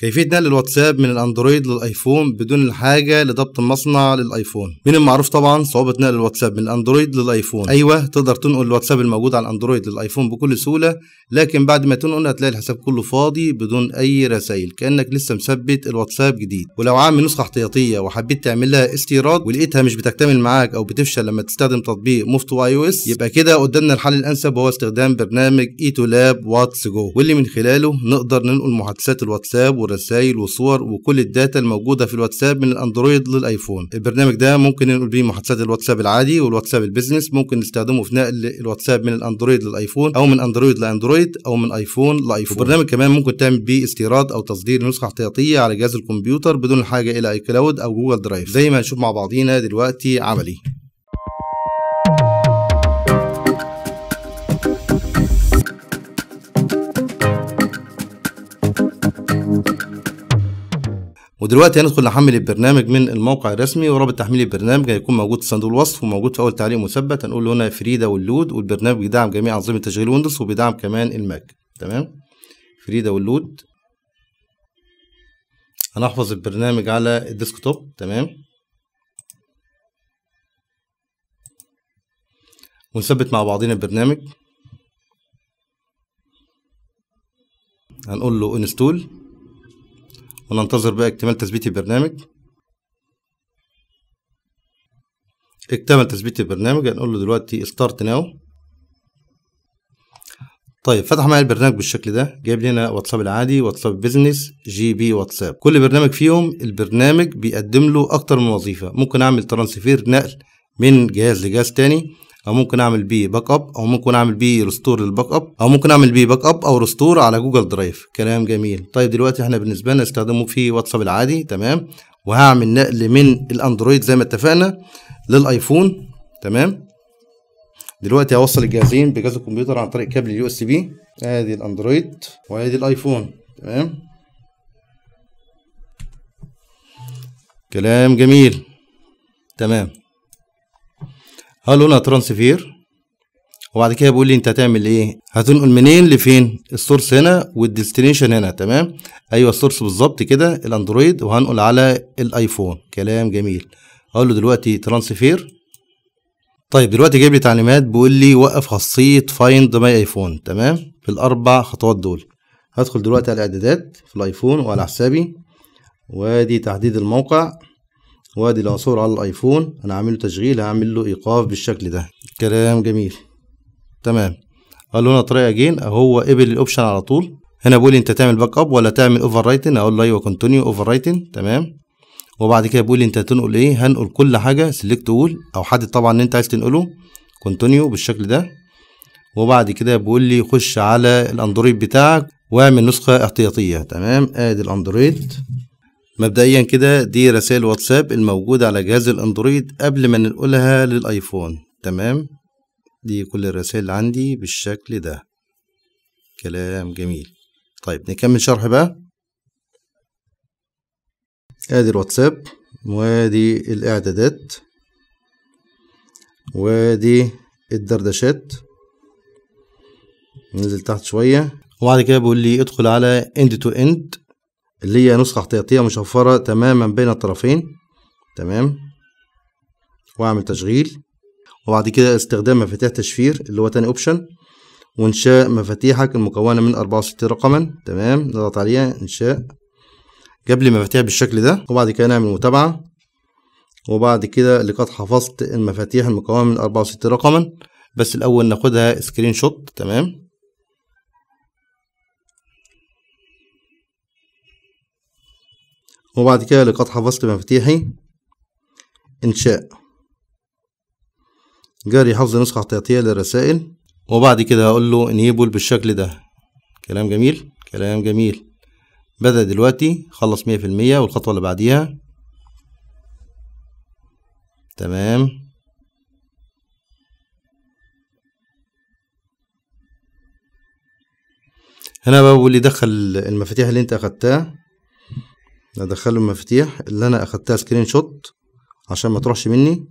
كيفية نقل الواتساب من الاندرويد للايفون بدون الحاجة لضبط المصنع للايفون من المعروف طبعا صعوبة نقل الواتساب من الاندرويد للايفون ايوه تقدر تنقل الواتساب الموجود على الاندرويد للايفون بكل سهولة لكن بعد ما تنقل هتلاقي الحساب كله فاضي بدون اي رسائل كأنك لسه مثبت الواتساب جديد ولو عامل نسخة احتياطية وحبيت تعمل لها استيراد ولقيتها مش بتكتمل معاك او بتفشل لما تستخدم تطبيق مفتو واي او اس يبقى كده قدامنا الحل الانسب وهو استخدام برنامج ايتو لاب واتس جو واللي من خلاله نقدر ننقل محادثات الواتساب ورسائل وصور وكل الداتا الموجوده في الواتساب من الاندرويد للايفون البرنامج ده ممكن ننقل بيه محادثات الواتساب العادي والواتساب البيزنس ممكن نستخدمه في نقل الواتساب من الاندرويد للايفون او من اندرويد لاندرويد او من ايفون لايفون البرنامج كمان ممكن تعمل بيه استيراد او تصدير نسخه احتياطيه على جهاز الكمبيوتر بدون الحاجه الى اي كلاود او جوجل درايف زي ما هنشوف مع بعضينا دلوقتي عملي ودلوقتي هندخل نحمل البرنامج من الموقع الرسمي ورابط تحميل البرنامج هيكون موجود في صندوق الوصف وموجود في اول تعليق مثبت هنقول له هنا فريدا واللود والبرنامج بيدعم جميع انظمه تشغيل ويندوز وبيدعم كمان الماك تمام فريدا واللود هنحفظ البرنامج على الديسكتوب تمام ونثبت مع بعضنا البرنامج هنقول له انستول وننتظر بقى اكتمال تثبيت البرنامج اكتمل تثبيت البرنامج هنقول يعني له دلوقتي ستارت ناو طيب فتح معايا البرنامج بالشكل ده جايب لنا واتساب العادي واتساب بيزنس جي بي واتساب كل برنامج فيهم البرنامج بيقدم له اكتر من وظيفه ممكن اعمل ترانسفير نقل من جهاز لجهاز تاني او ممكن اعمل بيه باك اب او ممكن اعمل بيه ريستور للباك اب او ممكن اعمل بيه باك اب او ريستور على جوجل درايف كلام جميل طيب دلوقتي احنا بالنسبه لنا استخدمه في واتساب العادي تمام وهعمل نقل من الاندرويد زي ما اتفقنا للايفون تمام دلوقتي هوصل الجهازين بجهاز الكمبيوتر عن طريق كابل اليو اس بي ادي الاندرويد وادي الايفون تمام كلام جميل تمام قالوا لنا ترانسفير وبعد كده بيقول لي انت هتعمل ايه هتنقل منين لفين السورس هنا والديستنيشن هنا تمام ايوه السورس بالظبط كده الاندرويد وهنقل على الايفون كلام جميل اقول له دلوقتي ترانسفير طيب دلوقتي جايب لي تعليمات بيقول لي وقف خاصيه فايند ماي ايفون تمام في الاربع خطوات دول هدخل دلوقتي على الاعدادات في الايفون وعلى حسابي وادي تحديد الموقع وادي العنصر على الايفون انا له تشغيل هعمل له ايقاف بالشكل ده كلام جميل تمام قال له انا طريقه جين هو قبل الاوبشن على طول هنا بيقول انت تعمل باك اب ولا تعمل اوفر رايتن اقول له ايوه كونتينيو اوفر رايتن تمام وبعد كده بيقول انت هتنقل ايه هنقل كل حاجه سيلكت اول او حدد طبعا ان انت عايز تنقله كونتينيو بالشكل ده وبعد كده بيقول لي خش على الاندرويد بتاعك واعمل نسخه احتياطيه تمام ادي الاندرويد مبدئيا كده دي رسائل واتساب الموجودة على جهاز الاندرويد قبل ما ننقلها للايفون تمام دي كل الرسائل اللي عندي بالشكل ده كلام جميل طيب نكمل شرح بقى ادي الواتساب وادي الاعدادات وادي الدردشات ننزل تحت شوية وبعد كده بيقول لي ادخل على end to end اللي هي نسخة احتياطية مشفرة تماما بين الطرفين تمام واعمل تشغيل وبعد كده استخدام مفاتيح تشفير اللي هو تاني اوبشن وانشاء مفاتيحك المكونة من اربعة وستين رقما تمام نضغط عليها انشاء جاب لي مفاتيح بالشكل ده وبعد كده نعمل متابعة وبعد كده لقد حفظت المفاتيح المكونة من اربعة وستين رقما بس الاول ناخدها سكرين شوت تمام وبعد كده لقاء حفظت مفاتيحي إنشاء جاري حفظ نسخة احتياطية للرسائل وبعد كده هقول له انيبل بالشكل ده كلام جميل كلام جميل بدأ دلوقتي خلص مية في المية والخطوة اللي بعديها تمام هنا بقى بقول لي دخل المفاتيح اللي انت اخدتها ادخله المفاتيح اللي انا اخدتها سكرين شوت عشان ما تروحش مني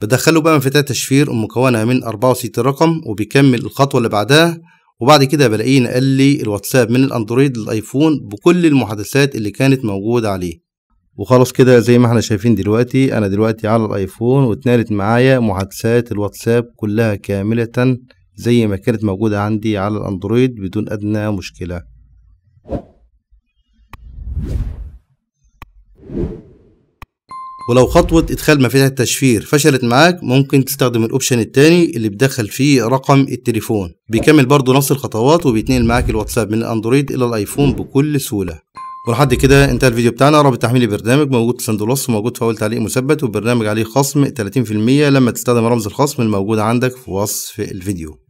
بدخله بقى مفاتيح تشفير مكونة من 64 رقم وبيكمل الخطوة اللي بعدها وبعد كده بلاقيه نقل لي الواتساب من الاندرويد للايفون بكل المحادثات اللي كانت موجودة عليه وخلاص كده زي ما احنا شايفين دلوقتي انا دلوقتي على الايفون واتنقلت معايا محادثات الواتساب كلها كاملة زي ما كانت موجودة عندي على الاندرويد بدون ادنى مشكلة ولو خطوة إدخال مفاتيح التشفير فشلت معاك ممكن تستخدم الأوبشن التاني اللي بتدخل فيه رقم التليفون بيكمل برضو نفس الخطوات وبيتنقل معاك الواتساب من الأندرويد إلى الآيفون بكل سهولة ولحد كده انتهى الفيديو بتاعنا رابط تحميل البرنامج موجود في صندوق الوصف وموجود في اول تعليق مثبت والبرنامج عليه خصم 30% لما تستخدم رمز الخصم الموجود عندك في وصف الفيديو